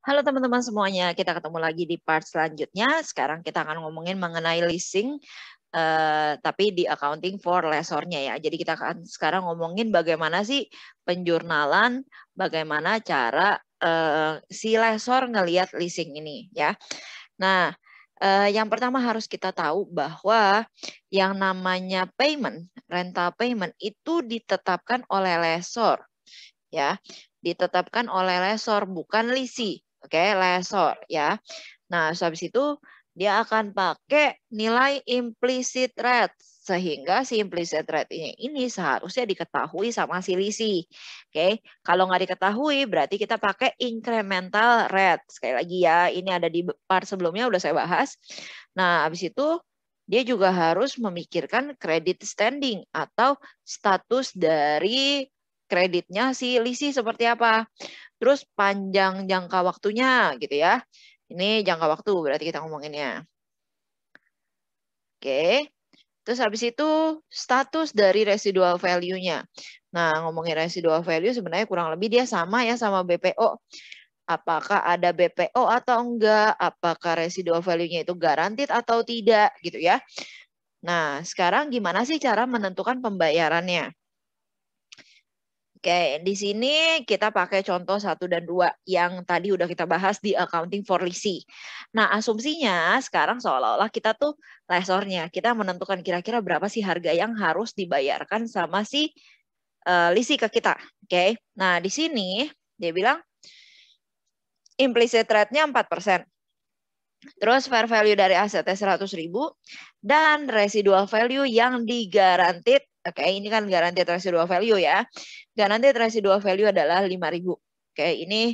Halo teman-teman semuanya, kita ketemu lagi di part selanjutnya. Sekarang kita akan ngomongin mengenai leasing, uh, tapi di accounting for lessornya ya. Jadi kita akan sekarang ngomongin bagaimana sih penjurnalan, bagaimana cara uh, si lessor ngelihat leasing ini ya. Nah, uh, yang pertama harus kita tahu bahwa yang namanya payment, rental payment itu ditetapkan oleh lessor ya ditetapkan oleh lesor bukan lisi Oke, okay, lesor ya. Nah, habis itu dia akan pakai nilai implicit rate sehingga si implicit rate ini ini seharusnya diketahui sama si lisi. Oke, okay? kalau nggak diketahui berarti kita pakai incremental rate. Sekali lagi ya, ini ada di part sebelumnya udah saya bahas. Nah, habis itu dia juga harus memikirkan credit standing atau status dari kreditnya si lisi seperti apa. Terus panjang jangka waktunya gitu ya. Ini jangka waktu berarti kita ngomonginnya. Oke. Terus habis itu status dari residual value-nya. Nah, ngomongin residual value sebenarnya kurang lebih dia sama ya sama BPO. Apakah ada BPO atau enggak? Apakah residual value-nya itu guaranteed atau tidak gitu ya. Nah, sekarang gimana sih cara menentukan pembayarannya? Oke, di sini kita pakai contoh satu dan dua yang tadi udah kita bahas di accounting for lisi. Nah, asumsinya sekarang seolah-olah kita tuh lesornya, kita menentukan kira-kira berapa sih harga yang harus dibayarkan sama si uh, lisi ke kita. Oke, nah di sini dia bilang implicit rate-nya 4%. Terus fair value dari asetnya 100 ribu dan residual value yang digarantit Oke, okay, ini kan garanti residual value ya. Garanti residual value adalah 5000. Oke, okay, ini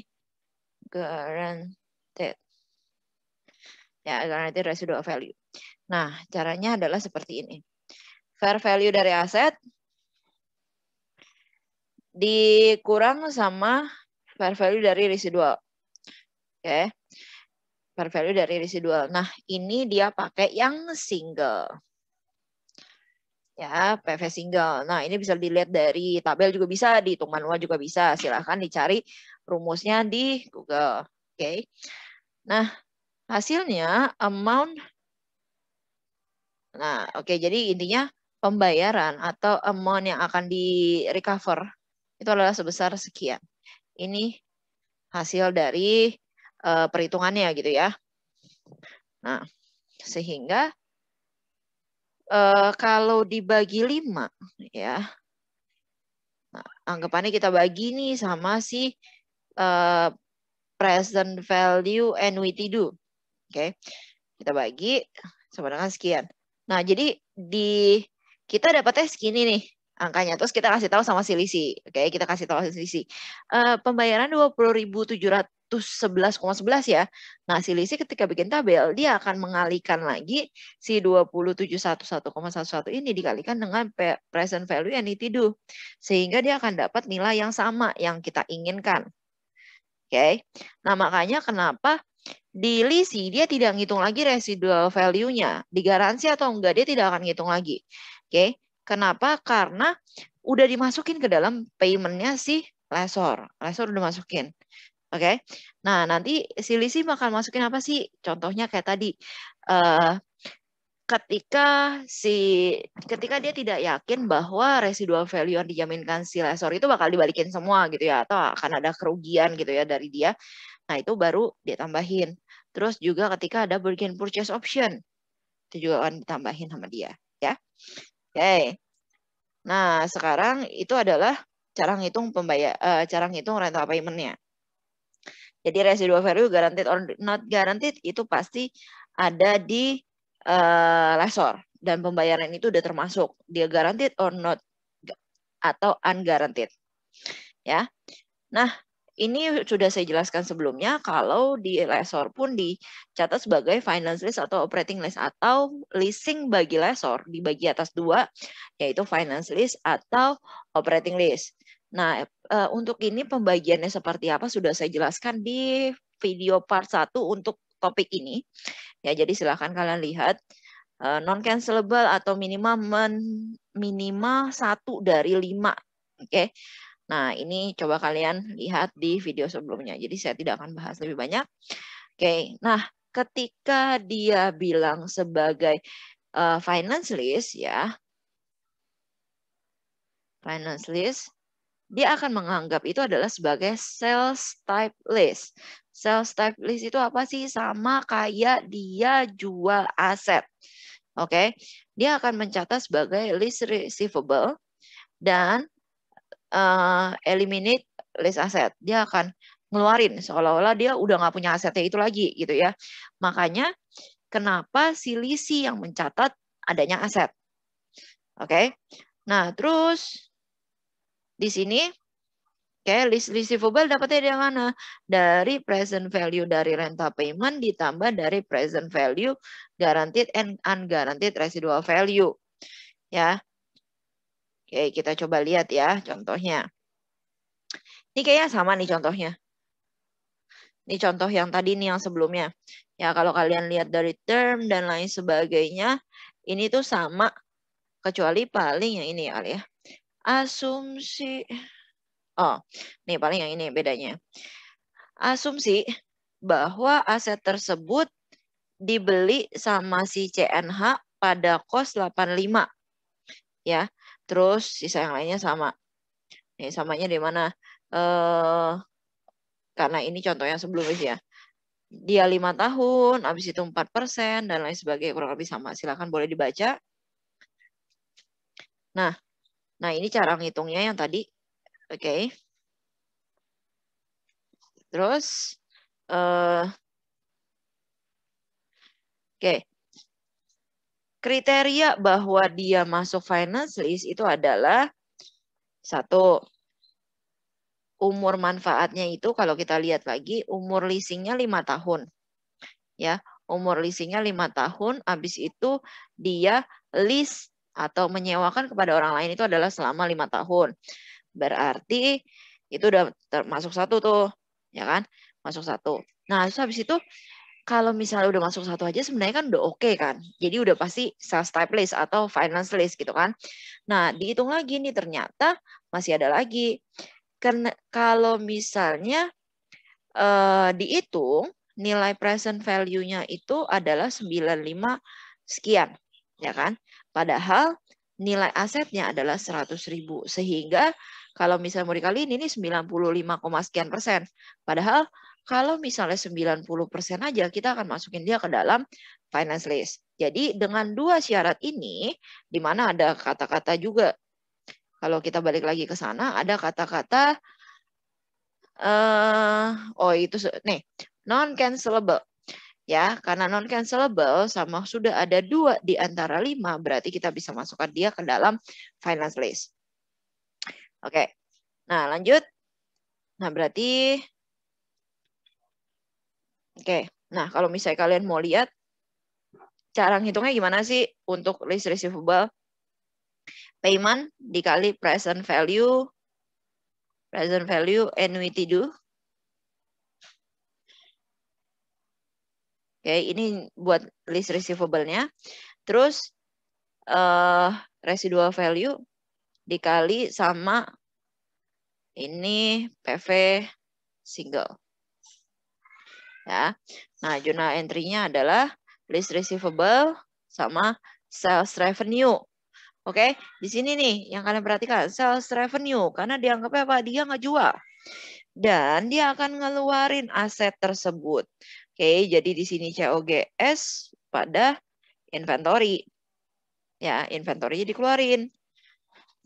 garanti ya garanti residual value. Nah, caranya adalah seperti ini. Fair value dari aset dikurang sama fair value dari residual. Oke. Okay. Fair value dari residual. Nah, ini dia pakai yang single ya PV single. Nah ini bisa dilihat dari tabel juga bisa, di manual juga bisa. Silahkan dicari rumusnya di Google. Oke. Okay. Nah hasilnya amount. Nah oke okay, jadi intinya pembayaran atau amount yang akan di recover itu adalah sebesar sekian. Ini hasil dari uh, perhitungannya gitu ya. Nah sehingga Eh, kalau dibagi lima ya nah, anggapannya kita bagi nih sama si uh, present value and we do, oke okay. kita bagi sama dengan sekian nah jadi di kita dapatnya segini nih angkanya. Terus kita kasih tahu sama si Lisi. Oke, kita kasih tahu si Lisi. Uh, pembayaran sebelas ya. Nah, si ketika bikin tabel, dia akan mengalihkan lagi si dua puluh tujuh satu satu koma satu ini dikalikan dengan present value yang ditidu. Sehingga dia akan dapat nilai yang sama yang kita inginkan. Oke. Nah, makanya kenapa di Lisi dia tidak ngitung lagi residual value-nya. Di garansi atau enggak dia tidak akan ngitung lagi. Oke. Okay. Kenapa? Karena udah dimasukin ke dalam paymentnya si lesor. Lesor udah masukin. Oke. Okay? Nah, nanti si lisi bakal masukin apa sih? Contohnya kayak tadi. Uh, ketika si ketika dia tidak yakin bahwa residual value yang dijaminkan si lesor itu bakal dibalikin semua gitu ya atau akan ada kerugian gitu ya dari dia. Nah, itu baru dia tambahin. Terus juga ketika ada bargain purchase option itu juga akan ditambahin sama dia ya okay. nah sekarang itu adalah cara ngitung pembayar uh, eh, cara ngitung rental paymentnya jadi residual value guaranteed or not guaranteed itu pasti ada di uh, eh, lesor dan pembayaran itu sudah termasuk dia guaranteed or not atau unguaranteed. Ya. Nah, ini sudah saya jelaskan sebelumnya kalau di lesor pun dicatat sebagai finance lease atau operating lease atau leasing bagi lesor dibagi atas dua yaitu finance lease atau operating lease. Nah, eh, untuk ini pembagiannya seperti apa sudah saya jelaskan di video part 1 untuk topik ini. Ya, jadi silahkan kalian lihat eh, non cancelable atau minimal minimal satu dari lima Oke, okay. Nah, ini coba kalian lihat di video sebelumnya. Jadi saya tidak akan bahas lebih banyak. Oke, nah ketika dia bilang sebagai uh, finance list ya, finance list, dia akan menganggap itu adalah sebagai sales type list. Sales type list itu apa sih? Sama kayak dia jual aset. Oke, okay? dia akan mencatat sebagai list receivable dan uh, eliminate list aset. Dia akan ngeluarin seolah-olah dia udah nggak punya asetnya itu lagi gitu ya. Makanya kenapa si lisi yang mencatat adanya aset. Oke. Okay? Nah, terus di sini Oke, okay, list receivable dapatnya dari mana? Dari present value dari rental payment ditambah dari present value guaranteed and unguaranteed residual value. Ya, Oke, kita coba lihat ya contohnya. Ini kayaknya sama nih contohnya. Ini contoh yang tadi nih yang sebelumnya. Ya, kalau kalian lihat dari term dan lain sebagainya, ini tuh sama kecuali paling yang ini kali ya. Asumsi Oh, nih paling yang ini bedanya. Asumsi bahwa aset tersebut dibeli sama si CNH pada kos 85. Ya terus sisa yang lainnya sama. Nih, samanya di mana? Eh, karena ini contoh yang sebelumnya ya. Dia lima tahun, habis itu empat persen dan lain sebagainya kurang lebih sama. Silakan boleh dibaca. Nah, nah ini cara ngitungnya yang tadi. Oke. Okay. Terus, eh, oke. Okay kriteria bahwa dia masuk finance list itu adalah satu umur manfaatnya itu kalau kita lihat lagi umur leasingnya lima tahun ya umur leasingnya lima tahun habis itu dia lease atau menyewakan kepada orang lain itu adalah selama lima tahun berarti itu udah termasuk satu tuh ya kan masuk satu nah habis itu kalau misalnya udah masuk satu aja sebenarnya kan udah oke okay, kan. Jadi udah pasti sales type list atau finance list gitu kan. Nah, dihitung lagi nih ternyata masih ada lagi. Karena kalau misalnya eh, dihitung nilai present value-nya itu adalah 95 sekian, ya kan? Padahal nilai asetnya adalah seratus ribu. Sehingga kalau misalnya mau dikaliin ini 95, sekian persen. Padahal kalau misalnya 90% aja kita akan masukin dia ke dalam finance list. Jadi dengan dua syarat ini di mana ada kata-kata juga kalau kita balik lagi ke sana ada kata-kata uh, oh itu nih non cancelable ya karena non cancelable sama sudah ada dua di antara lima berarti kita bisa masukkan dia ke dalam finance list. Oke, nah lanjut. Nah berarti Oke, nah kalau misalnya kalian mau lihat cara ngitungnya gimana sih untuk list receivable? Payment dikali present value, present value annuity due. Oke, ini buat list receivable-nya. Terus uh, residual value dikali sama ini PV single ya. Nah, jurnal entry-nya adalah list receivable sama sales revenue. Oke, okay? di sini nih yang kalian perhatikan sales revenue karena dianggapnya apa? Dia nggak jual dan dia akan ngeluarin aset tersebut. Oke, okay, jadi di sini COGS pada inventory. Ya, inventory dikeluarin.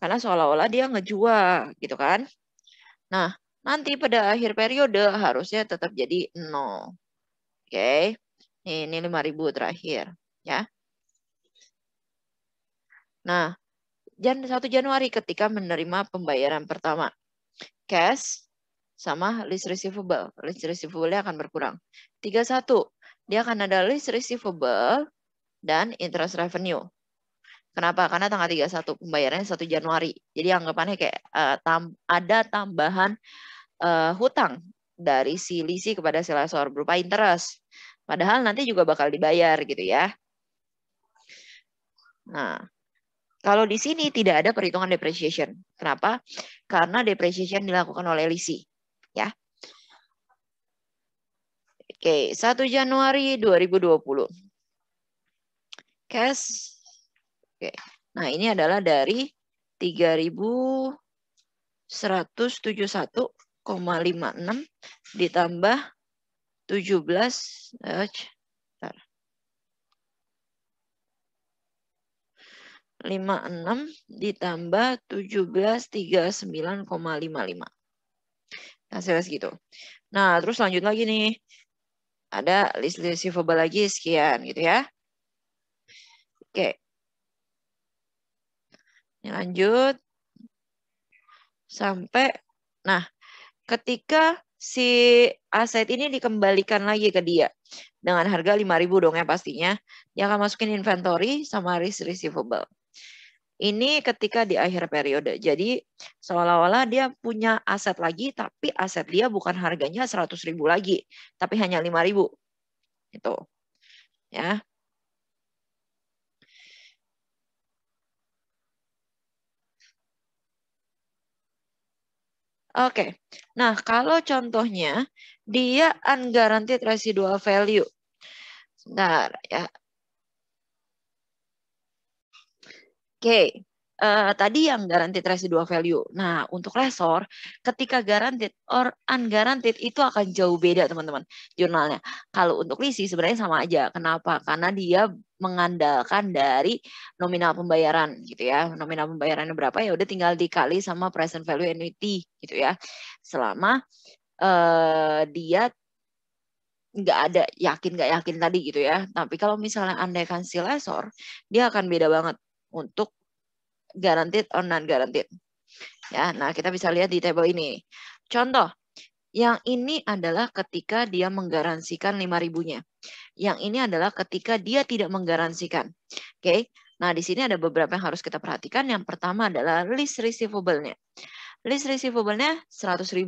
Karena seolah-olah dia ngejual gitu kan. Nah, Nanti pada akhir periode harusnya tetap jadi nol, Oke. Okay. ini, ini 5000 terakhir, ya. Nah, Jan 1 Januari ketika menerima pembayaran pertama. Cash sama list receivable. List receivable akan berkurang. 31, dia akan ada list receivable dan interest revenue. Kenapa? Karena tanggal 31 pembayarannya 1 Januari. Jadi anggapannya kayak uh, tam ada tambahan uh, hutang dari si lisi kepada lesor berupa interest. Padahal nanti juga bakal dibayar gitu ya. Nah, kalau di sini tidak ada perhitungan depreciation. Kenapa? Karena depreciation dilakukan oleh lisi. Ya. Oke, 1 Januari 2020. Cash Oke. Nah, ini adalah dari 3171,56 ditambah 17 56 eh, ditambah 1739,55. Hasilnya segitu. Nah, terus lanjut lagi nih. Ada list receivable lagi sekian gitu ya. Oke. Ya, lanjut. Sampai, nah, ketika si aset ini dikembalikan lagi ke dia dengan harga 5000 dong ya pastinya. Dia akan masukin inventory sama risk receivable. Ini ketika di akhir periode. Jadi seolah-olah dia punya aset lagi tapi aset dia bukan harganya 100.000 lagi, tapi hanya 5000. Itu. Ya. Oke. Nah, kalau contohnya dia unguaranteed residual value. Sebentar ya. Oke uh, tadi yang guaranteed residual value. Nah, untuk lesor, ketika guaranteed or unguaranteed itu akan jauh beda, teman-teman, jurnalnya. Kalau untuk lisi sebenarnya sama aja. Kenapa? Karena dia mengandalkan dari nominal pembayaran gitu ya. Nominal pembayarannya berapa ya udah tinggal dikali sama present value annuity gitu ya. Selama uh, dia nggak ada yakin nggak yakin tadi gitu ya. Tapi kalau misalnya andaikan si lesor, dia akan beda banget untuk guaranteed or non guaranteed. Ya, nah kita bisa lihat di table ini. Contoh, yang ini adalah ketika dia menggaransikan 5000-nya. Yang ini adalah ketika dia tidak menggaransikan. Oke. Okay? Nah, di sini ada beberapa yang harus kita perhatikan. Yang pertama adalah list receivable-nya. List receivable-nya 100.000.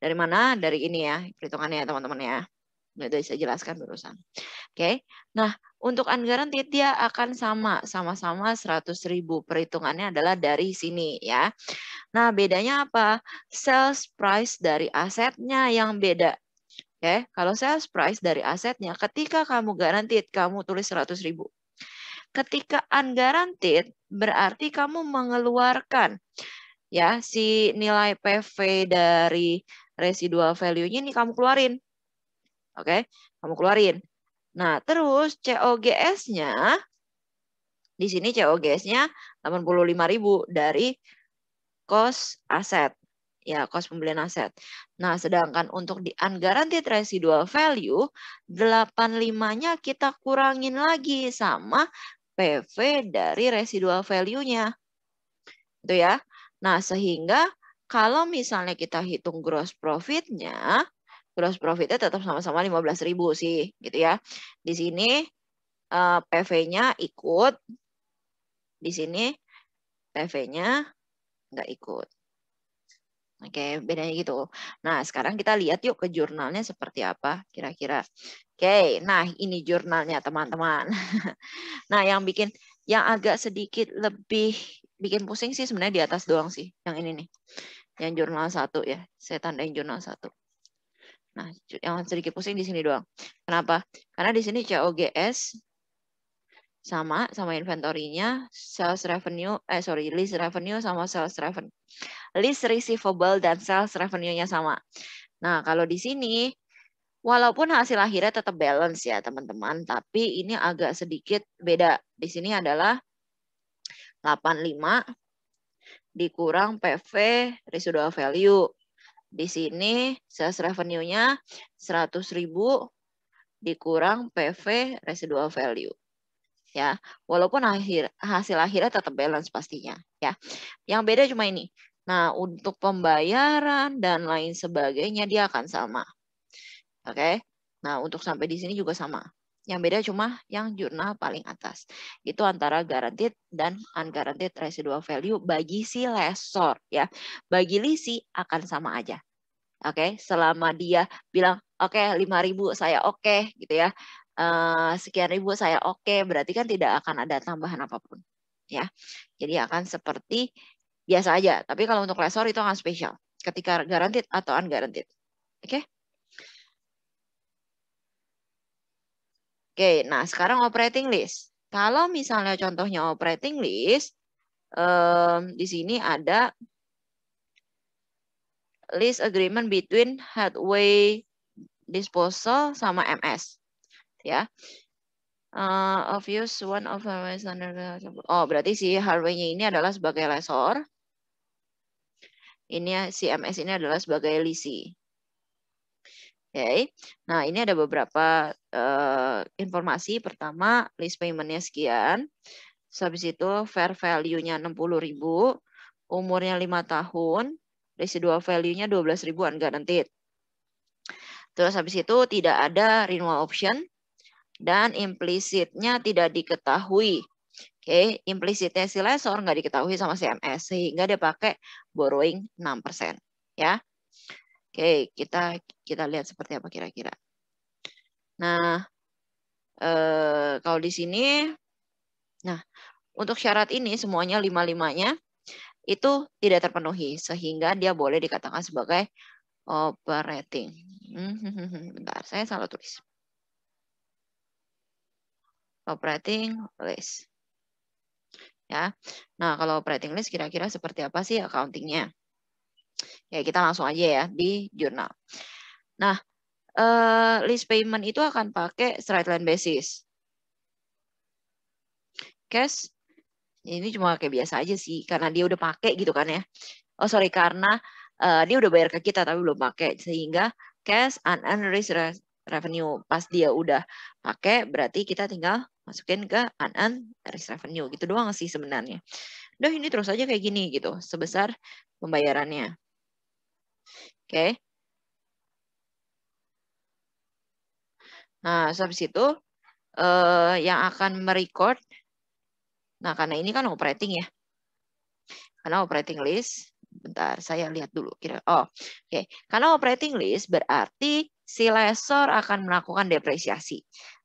Dari mana? Dari ini ya, perhitungannya teman-teman ya. Nanti saya jelaskan barusan. Oke. Okay? Nah, untuk anggaran dia akan sama, sama-sama 100.000. Perhitungannya adalah dari sini ya. Nah, bedanya apa? Sales price dari asetnya yang beda. Oke, okay? kalau sales price dari asetnya ketika kamu garanti, kamu tulis 100.000. Ketika unguaranteed berarti kamu mengeluarkan ya si nilai PV dari residual value-nya ini kamu keluarin. Oke, okay? kamu keluarin. Nah, terus COGS-nya di sini COGS-nya 85.000 dari cost aset. Ya, cost pembelian aset. Nah, sedangkan untuk di unguaranteed residual value, 85-nya kita kurangin lagi sama PV dari residual value-nya. Itu ya. Nah, sehingga kalau misalnya kita hitung gross profit-nya, gross profitnya tetap sama-sama belas ribu sih gitu ya. Di sini uh, eh, PV-nya ikut, di sini PV-nya nggak ikut. Oke, bedanya gitu. Nah, sekarang kita lihat yuk ke jurnalnya seperti apa kira-kira. Oke, nah ini jurnalnya teman-teman. nah, yang bikin yang agak sedikit lebih bikin pusing sih sebenarnya di atas doang sih, yang ini nih. Yang jurnal satu ya, saya tandain jurnal satu. Nah, yang sedikit pusing di sini doang. Kenapa? Karena di sini COGS sama sama inventory sales revenue eh sorry, list revenue sama sales revenue. list receivable dan sales revenue-nya sama. Nah, kalau di sini walaupun hasil akhirnya tetap balance ya, teman-teman, tapi ini agak sedikit beda. Di sini adalah 85 dikurang PV residual value di sini sales revenue-nya ribu dikurang PV residual value. Ya, walaupun akhir hasil akhirnya tetap balance pastinya, ya. Yang beda cuma ini. Nah, untuk pembayaran dan lain sebagainya dia akan sama. Oke. Okay? Nah, untuk sampai di sini juga sama. Yang beda cuma yang jurnal paling atas. Itu antara guaranteed dan unguaranteed residual value bagi si lesor ya. Bagi lisi akan sama aja. Oke, okay? selama dia bilang oke okay, 5000 saya oke okay, gitu ya. Uh, sekian ribu saya oke okay, berarti kan tidak akan ada tambahan apapun ya. Jadi akan seperti biasa aja. Tapi kalau untuk lesor itu akan spesial ketika guaranteed atau unguaranteed. Oke? Okay? Oke, nah sekarang operating list. Kalau misalnya contohnya operating list, um, di sini ada list agreement between headway Disposal sama MS. Ya, uh, of use one of under Oh, berarti si Harvey-nya ini adalah sebagai lesor. Ini ya, si MS ini adalah sebagai lisi okay. nah ini ada beberapa uh, informasi pertama list paymentnya sekian habis itu fair value-nya 60.000 umurnya lima tahun residual value-nya 12 ribuan guaranteed. Terus habis itu tidak ada renewal option dan implisitnya tidak diketahui. Oke, okay. implisitnya si lessor nggak diketahui sama CMS sehingga dia pakai borrowing 6%, ya. Oke, kita kita lihat seperti apa kira-kira. Nah, eh, kalau di sini, nah untuk syarat ini semuanya lima limanya itu tidak terpenuhi sehingga dia boleh dikatakan sebagai operating. Hmm, bentar, saya salah tulis. Operating list. Ya. Nah, kalau operating list kira-kira seperti apa sih accountingnya? Ya, kita langsung aja ya di jurnal. Nah, uh, list payment itu akan pakai straight line basis. Cash ini cuma kayak biasa aja sih karena dia udah pakai gitu kan ya. Oh sorry karena uh, dia udah bayar ke kita tapi belum pakai sehingga cash and unrealized revenue pas dia udah pakai berarti kita tinggal masukin ke unrealized revenue gitu doang sih sebenarnya. Udah ini terus aja kayak gini gitu sebesar pembayarannya. Oke. Okay. Nah, habis itu eh, yang akan merecord. Nah, karena ini kan operating ya. Karena operating list. Bentar, saya lihat dulu. Kira oh, oke. Okay. Karena operating list berarti si lesor akan melakukan depresiasi.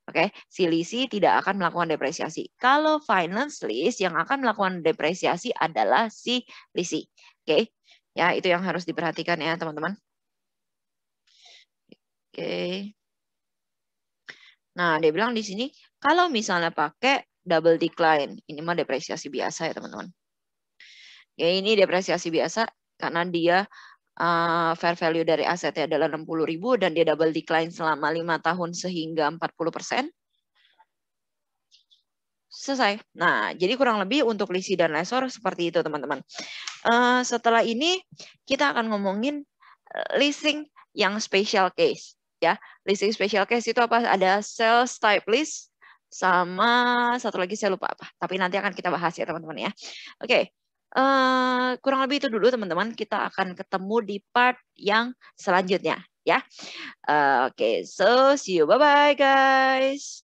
Oke, okay? si lisi tidak akan melakukan depresiasi. Kalau finance list yang akan melakukan depresiasi adalah si lisi. Oke. Okay? Ya, itu yang harus diperhatikan ya, teman-teman. Oke. Nah, dia bilang di sini, kalau misalnya pakai double decline, ini mah depresiasi biasa ya, teman-teman. Ya, ini depresiasi biasa karena dia uh, fair value dari asetnya adalah 60.000 dan dia double decline selama lima tahun sehingga 40% selesai. Nah, jadi kurang lebih untuk lisi dan lesor seperti itu, teman-teman. Uh, setelah ini kita akan ngomongin eh, leasing yang special case, ya. Leasing special case itu apa? Ada sales type list sama satu lagi saya lupa apa. Tapi nanti akan kita bahas ya, teman-teman ya. Oke. Okay. Uh, eh, kurang lebih itu dulu teman-teman kita akan ketemu di part yang selanjutnya ya uh, oke okay, so see you bye bye guys